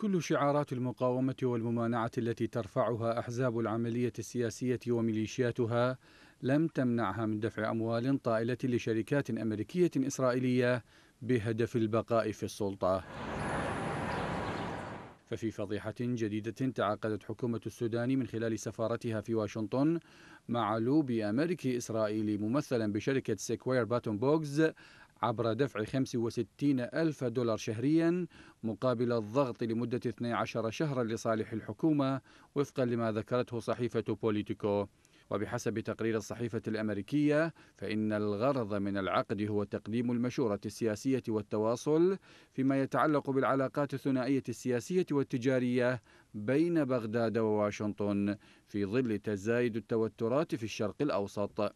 كل شعارات المقاومة والممانعة التي ترفعها أحزاب العملية السياسية وميليشياتها لم تمنعها من دفع أموال طائلة لشركات أمريكية إسرائيلية بهدف البقاء في السلطة. ففي فضيحة جديدة تعاقدت حكومة السودان من خلال سفارتها في واشنطن مع لوبي أمريكي إسرائيلي ممثلا بشركة سيكوير باتون بوغز عبر دفع 65 ألف دولار شهريا مقابل الضغط لمدة 12 شهرا لصالح الحكومة وفقا لما ذكرته صحيفة بوليتيكو وبحسب تقرير الصحيفة الأمريكية فإن الغرض من العقد هو تقديم المشورة السياسية والتواصل فيما يتعلق بالعلاقات الثنائية السياسية والتجارية بين بغداد وواشنطن في ظل تزايد التوترات في الشرق الأوسط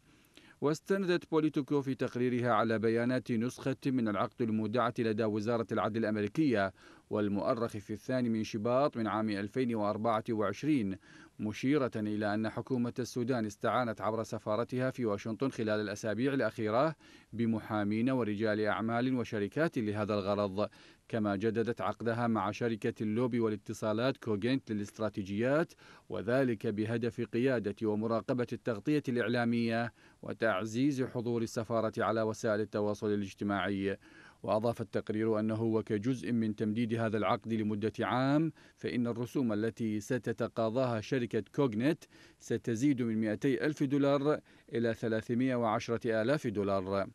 واستندت بوليتيكو في تقريرها على بيانات نسخة من العقد المودعة لدى وزارة العدل الأمريكية والمؤرخ في الثاني من شباط من عام 2024 مشيرة إلى أن حكومة السودان استعانت عبر سفارتها في واشنطن خلال الأسابيع الأخيرة بمحامين ورجال أعمال وشركات لهذا الغرض كما جددت عقدها مع شركة اللوبي والاتصالات كوجنت للاستراتيجيات وذلك بهدف قيادة ومراقبة التغطية الإعلامية وتعزيز حضور السفارة على وسائل التواصل الاجتماعي وأضاف التقرير أنه وكجزء من تمديد هذا العقد لمدة عام فإن الرسوم التي ستتقاضاها شركة كوغنت ستزيد من 200 ألف دولار إلى 310 ألاف دولار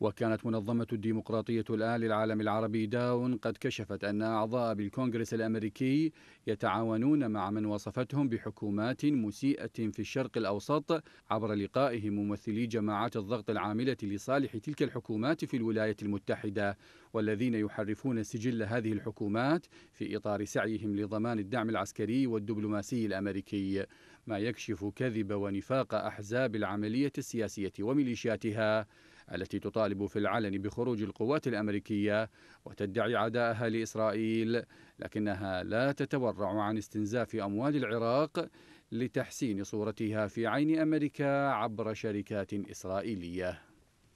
وكانت منظمة الديمقراطية الآن للعالم العربي داون قد كشفت أن أعضاء بالكونغرس الأمريكي يتعاونون مع من وصفتهم بحكومات مسيئة في الشرق الأوسط عبر لقائهم ممثلي جماعات الضغط العاملة لصالح تلك الحكومات في الولايات المتحدة والذين يحرفون سجل هذه الحكومات في إطار سعيهم لضمان الدعم العسكري والدبلوماسي الأمريكي ما يكشف كذب ونفاق أحزاب العملية السياسية وميليشياتها التي تطالب في العلن بخروج القوات الأمريكية وتدعي عدائها لإسرائيل لكنها لا تتورع عن استنزاف أموال العراق لتحسين صورتها في عين أمريكا عبر شركات إسرائيلية